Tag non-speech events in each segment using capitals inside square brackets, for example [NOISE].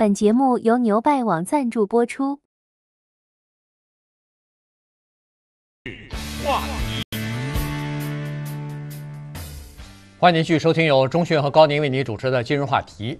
本节目由牛拜网赞助播出。欢迎继续收听由钟讯和高宁为您主持的《今日话题》。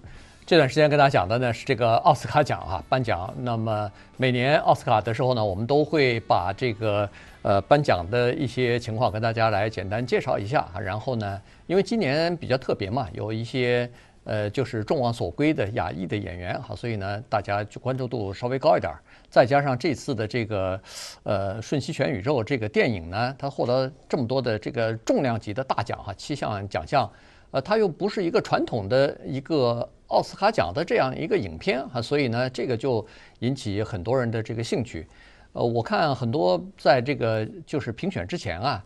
这段时间跟大家讲的呢是这个奥斯卡奖啊颁奖。那么每年奥斯卡的时候呢，我们都会把这个呃颁奖的一些情况跟大家来简单介绍一下然后呢，因为今年比较特别嘛，有一些。呃，就是众望所归的亚裔的演员哈，所以呢，大家就关注度稍微高一点儿。再加上这次的这个，呃，《瞬息全宇宙》这个电影呢，它获得这么多的这个重量级的大奖哈，七项奖项，呃，它又不是一个传统的一个奥斯卡奖的这样一个影片哈，所以呢，这个就引起很多人的这个兴趣。呃，我看很多在这个就是评选之前啊，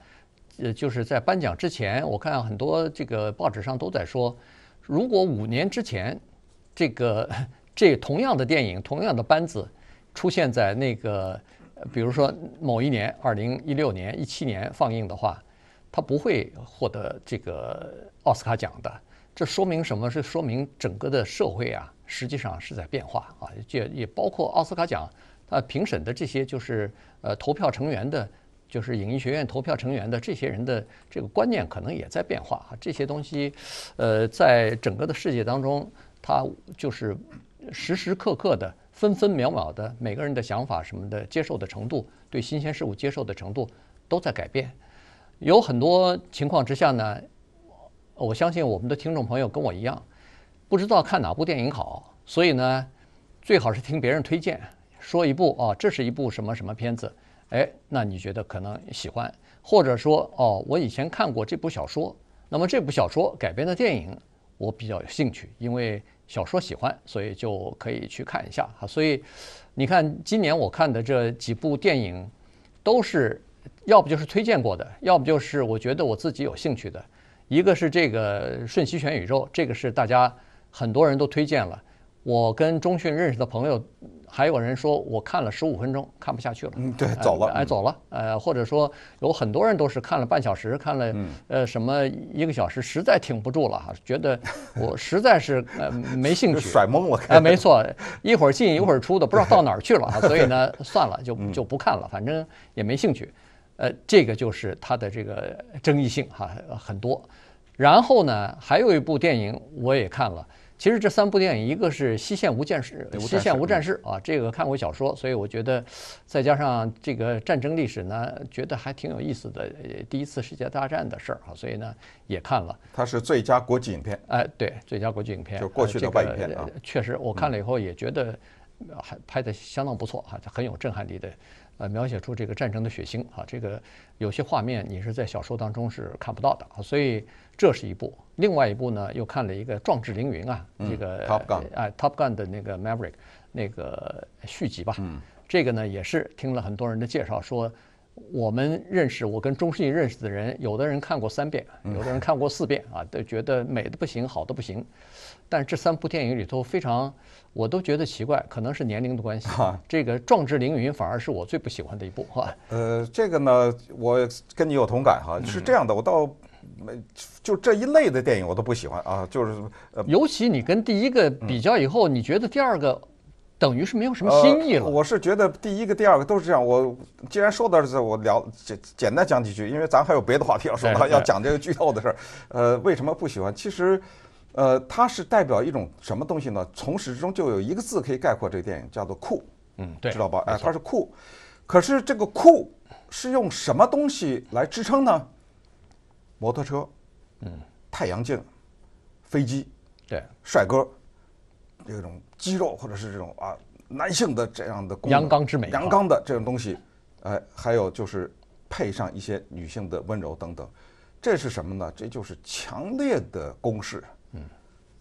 呃，就是在颁奖之前，我看很多这个报纸上都在说。如果五年之前，这个 [LAUGHS] 这同样的电影、同样的班子出现在那个，比如说某一年，二零一六年、一七年放映的话，它不会获得这个奥斯卡奖的。这说明什么是说明整个的社会啊，实际上是在变化啊。这也包括奥斯卡奖啊，评审的这些就是呃投票成员的。就是影艺学院投票成员的这些人的这个观念可能也在变化哈，这些东西，呃，在整个的世界当中，它就是时时刻刻的、分分秒秒的，每个人的想法什么的接受的程度，对新鲜事物接受的程度都在改变。有很多情况之下呢，我相信我们的听众朋友跟我一样，不知道看哪部电影好，所以呢，最好是听别人推荐，说一部啊，这是一部什么什么片子。哎，那你觉得可能喜欢，或者说哦，我以前看过这部小说，那么这部小说改编的电影，我比较有兴趣，因为小说喜欢，所以就可以去看一下哈。所以你看，今年我看的这几部电影，都是要不就是推荐过的，要不就是我觉得我自己有兴趣的。一个是这个《瞬息全宇宙》，这个是大家很多人都推荐了，我跟中迅认识的朋友。还有人说，我看了十五分钟，看不下去了。嗯，对，走了。哎，走了。呃，或者说，有很多人都是看了半小时，看了呃什么一个小时，实在挺不住了，哈，觉得我 [LAUGHS] 实在是呃没兴趣。[LAUGHS] 甩懵哎，没错，一会儿进一会儿出的，不知道到哪儿去了。[LAUGHS] 所以呢，算了，就就不看了，反正也没兴趣。呃，这个就是它的这个争议性哈很多。然后呢，还有一部电影我也看了。其实这三部电影，一个是《西线无战事》，西线无战事啊，这个看过小说，所以我觉得，再加上这个战争历史呢，觉得还挺有意思的，第一次世界大战的事儿啊，所以呢也看了。它是最佳国际影片，哎，对，最佳国际影片，就过去的外语片啊，确实我看了以后也觉得还拍的相当不错啊，很有震撼力的。呃，描写出这个战争的血腥啊，这个有些画面你是在小说当中是看不到的啊，所以这是一部。另外一部呢，又看了一个《壮志凌云》啊，这个 Top Gun，哎，Top Gun 的那个 Maverick 那个续集吧。嗯，这个呢也是听了很多人的介绍说。我们认识我跟中世纪认识的人，有的人看过三遍，有的人看过四遍啊，都觉得美的不行，好的不行。但是这三部电影里头，非常我都觉得奇怪，可能是年龄的关系。这个《壮志凌云》反而是我最不喜欢的一部哈。呃，这个呢，我跟你有同感哈，是这样的，我倒没就这一类的电影我都不喜欢啊，就是呃，尤其你跟第一个比较以后，你觉得第二个。等于是没有什么新意了。我是觉得第一个、第二个都是这样。我既然说到这，我聊简简单讲几句，因为咱还有别的话题要说，要讲这个剧透的事儿。呃，为什么不喜欢？其实，呃，它是代表一种什么东西呢？从始至终就有一个字可以概括这个电影，叫做酷。嗯，对，知道吧？哎，它是酷。可是这个酷是用什么东西来支撑呢？摩托车，嗯，太阳镜，飞机，对，帅哥。这种肌肉，或者是这种啊男性的这样的阳刚之美、阳刚的这种东西，哎，还有就是配上一些女性的温柔等等，这是什么呢？这就是强烈的攻势，嗯，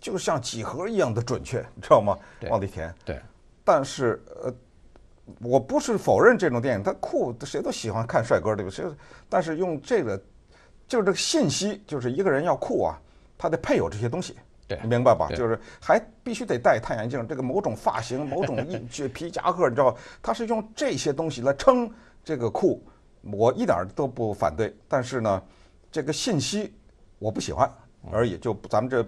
就像几何一样的准确，你知道吗？王里填。对，但是呃，我不是否认这种电影，他酷，谁都喜欢看帅哥，对吧？谁，但是用这个，就是这个信息，就是一个人要酷啊，他得配有这些东西。对，明白吧？就是还必须得戴太阳镜，这个某种发型、某种皮夹克，你知道，他是用这些东西来撑这个酷。我一点儿都不反对，但是呢，这个信息我不喜欢而已。就咱们这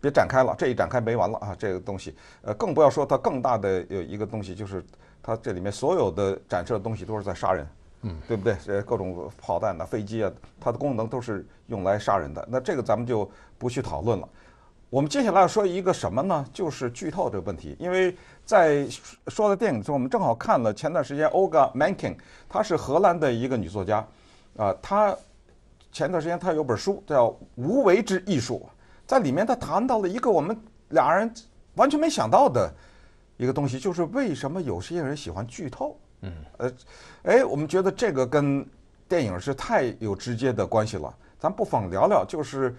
别展开了，这一展开没完了啊！这个东西，呃，更不要说它更大的有一个东西，就是它这里面所有的展示的东西都是在杀人，嗯，对不对？这各种炮弹啊、飞机啊，它的功能都是用来杀人的。那这个咱们就不去讨论了。我们接下来要说一个什么呢？就是剧透这个问题。因为在说的电影中，我们正好看了前段时间 Oga Mankin，她是荷兰的一个女作家，啊，她前段时间她有本书叫《无为之艺术》，在里面她谈到了一个我们俩人完全没想到的一个东西，就是为什么有些人喜欢剧透。嗯，呃，哎，我们觉得这个跟电影是太有直接的关系了，咱不妨聊聊，就是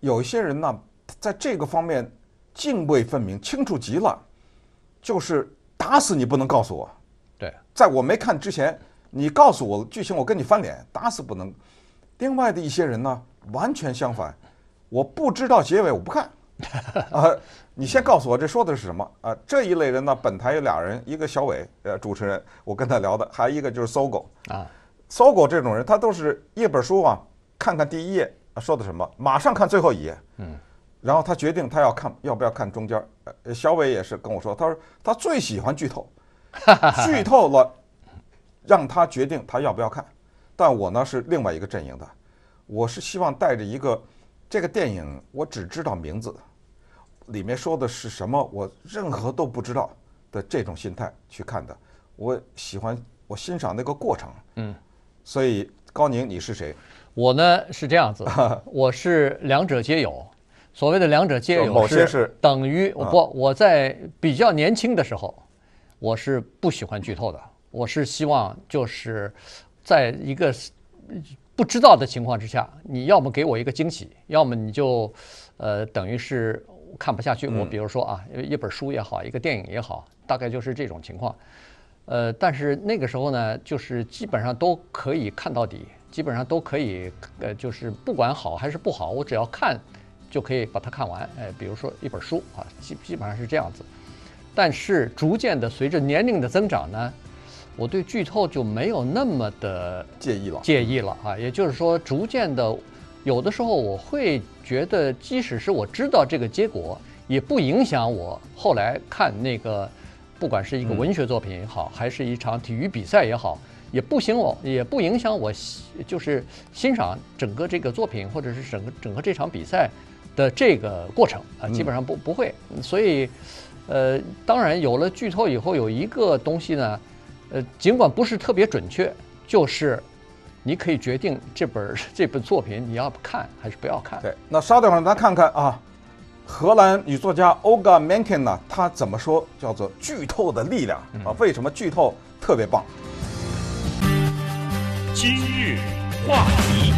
有一些人呢。在这个方面，泾渭分明，清楚极了，就是打死你不能告诉我。对，在我没看之前，你告诉我剧情，我跟你翻脸，打死不能。另外的一些人呢，完全相反，我不知道结尾，我不看。啊，[LAUGHS] 你先告诉我这说的是什么啊？这一类人呢，本台有俩人，一个小伟，呃，主持人，我跟他聊的，还有一个就是搜狗啊，搜狗这种人，他都是一本书啊，看看第一页啊，说的什么，马上看最后一页，嗯。然后他决定他要看要不要看中间儿，小伟也是跟我说，他说他最喜欢剧透，[LAUGHS] 剧透了让他决定他要不要看。但我呢是另外一个阵营的，我是希望带着一个这个电影我只知道名字，里面说的是什么我任何都不知道的这种心态去看的。我喜欢我欣赏那个过程，嗯。所以高宁你是谁？我呢是这样子，[LAUGHS] 我是两者皆有。所谓的两者皆有，是等于我不我在比较年轻的时候，我是不喜欢剧透的，我是希望就是在一个不知道的情况之下，你要么给我一个惊喜，要么你就呃等于是看不下去。我比如说啊，一本书也好，一个电影也好，大概就是这种情况。呃，但是那个时候呢，就是基本上都可以看到底，基本上都可以呃，就是不管好还是不好，我只要看。就可以把它看完，哎，比如说一本书啊，基基本上是这样子。但是逐渐的，随着年龄的增长呢，我对剧透就没有那么的介意了，介意了啊。也就是说，逐渐的，有的时候我会觉得，即使是我知道这个结果，也不影响我后来看那个，不管是一个文学作品也好，还是一场体育比赛也好，也不行，我，也不影响我，就是欣赏整个这个作品，或者是整个整个这场比赛。的这个过程啊，基本上不不会，所以，呃，当然有了剧透以后，有一个东西呢，呃，尽管不是特别准确，就是，你可以决定这本 [LAUGHS] 这本作品你要看还是不要看。对，那稍等会儿咱看看啊，荷兰女作家 Oga m n k n 呢，她怎么说叫做剧透的力量啊？为什么剧透特别棒？今日话题。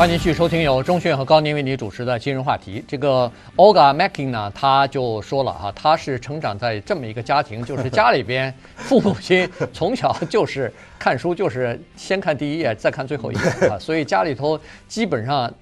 欢迎继续收听由钟讯和高宁为你主持的金融话题。这个 Olga Mackin 呢，他就说了哈，他是成长在这么一个家庭，就是家里边父母亲从小就是看书，就是先看第一页，再看最后一页啊。[LAUGHS] 所以家里头基本上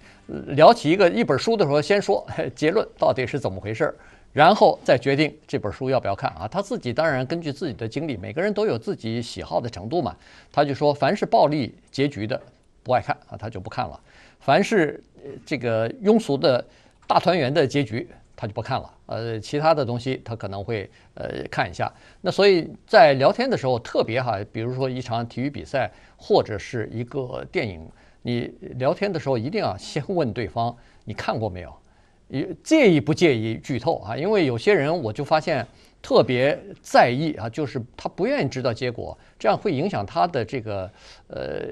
聊起一个一本书的时候，先说结论到底是怎么回事儿，然后再决定这本书要不要看啊。他自己当然根据自己的经历，每个人都有自己喜好的程度嘛。他就说，凡是暴力结局的。不爱看啊，他就不看了。凡是这个庸俗的、大团圆的结局，他就不看了。呃，其他的东西他可能会呃看一下。那所以在聊天的时候，特别哈，比如说一场体育比赛或者是一个电影，你聊天的时候一定要先问对方你看过没有。介意不介意剧透啊？因为有些人我就发现特别在意啊，就是他不愿意知道结果，这样会影响他的这个呃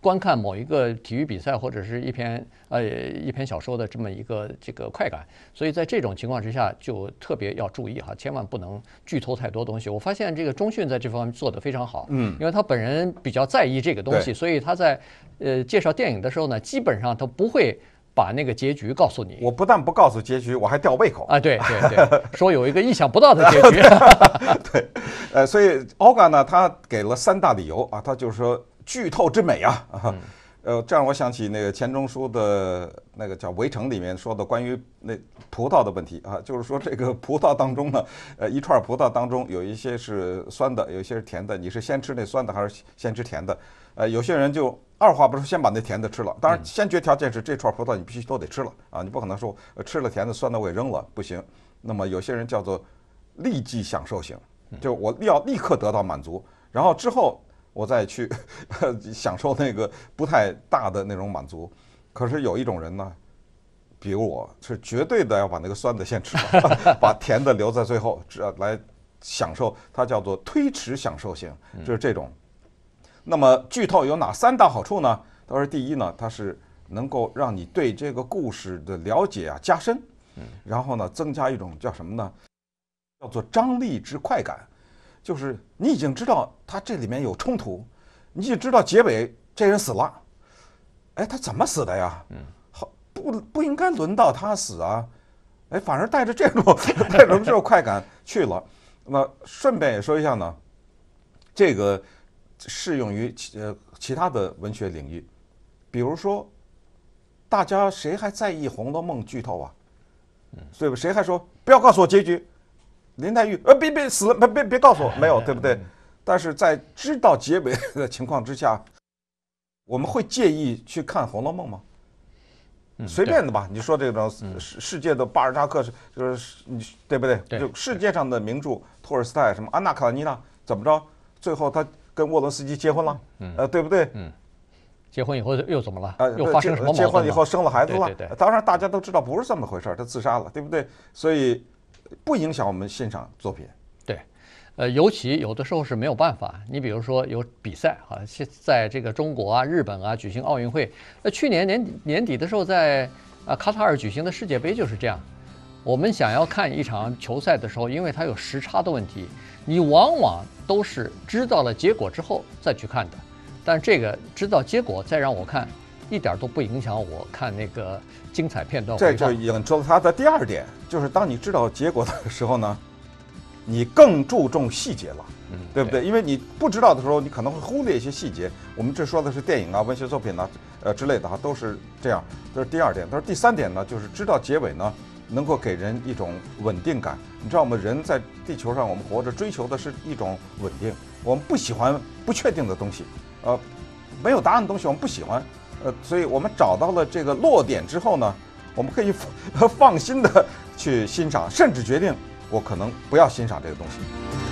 观看某一个体育比赛或者是一篇呃一篇小说的这么一个这个快感。所以在这种情况之下，就特别要注意哈，千万不能剧透太多东西。我发现这个中讯在这方面做得非常好，嗯，因为他本人比较在意这个东西，所以他在呃介绍电影的时候呢，基本上他不会。把那个结局告诉你，我不但不告诉结局，我还吊胃口啊！对对对，[LAUGHS] 说有一个意想不到的结局。对，[LAUGHS] 呃，所以 Oga 呢，他给了三大理由啊，他就是说剧透之美啊。呃，这让我想起那个钱钟书的那个叫《围城》里面说的关于那葡萄的问题啊，就是说这个葡萄当中呢，呃，一串葡萄当中有一些是酸的，有一些是甜的，你是先吃那酸的还是先吃甜的？呃，有些人就二话不说先把那甜的吃了。当然，先决条件是这串葡萄你必须都得吃了啊，你不可能说吃了甜的酸的我也扔了，不行。那么有些人叫做立即享受型，就我要立刻得到满足，然后之后。我再去 [LAUGHS] 享受那个不太大的那种满足，可是有一种人呢，比如我是绝对的要把那个酸的先吃，[LAUGHS] 把甜的留在最后，只要来享受，它叫做推迟享受性，就是这种。那么剧透有哪三大好处呢？他说，第一呢，它是能够让你对这个故事的了解啊加深，然后呢，增加一种叫什么呢？叫做张力之快感。就是你已经知道他这里面有冲突，你就知道结尾这人死了，哎，他怎么死的呀？嗯，好，不不应该轮到他死啊，哎，反而带着这种 [LAUGHS] 带着这种快感去了。那顺便也说一下呢，这个适用于其呃其他的文学领域，比如说，大家谁还在意《红楼梦》剧透啊？嗯，对吧？谁还说不要告诉我结局？林黛玉，呃，别别死，别别别告诉我没有，对不对？但是在知道结尾的情况之下，我们会介意去看《红楼梦》吗？随便的吧。你说这种世世界的巴尔扎克是就是，对不对？就世界上的名著，托尔斯泰什么《安娜·卡列尼娜》怎么着？最后他跟沃伦斯基结婚了，呃，对不对？嗯。结婚以后又怎么了？呃，又发生什么？结婚以后生了孩子了。对对对。当然，大家都知道不是这么回事，他自杀了，对不对？所以。不影响我们欣赏作品。对，呃，尤其有的时候是没有办法。你比如说有比赛啊，在这个中国啊、日本啊举行奥运会。那去年年底年底的时候，在啊卡塔尔举行的世界杯就是这样。我们想要看一场球赛的时候，因为它有时差的问题，你往往都是知道了结果之后再去看的。但这个知道结果再让我看。一点都不影响我看那个精彩片段。这就引出它的第二点，就是当你知道结果的时候呢，你更注重细节了，对不对？因为你不知道的时候，你可能会忽略一些细节。我们这说的是电影啊、文学作品啊，呃之类的哈，都是这样。这是第二点。但是第三点呢，就是知道结尾呢，能够给人一种稳定感。你知道我们人在地球上，我们活着追求的是一种稳定，我们不喜欢不确定的东西，呃，没有答案的东西，我们不喜欢。呃，所以我们找到了这个落点之后呢，我们可以 [LAUGHS] 放心的去欣赏，甚至决定，我可能不要欣赏这个东西。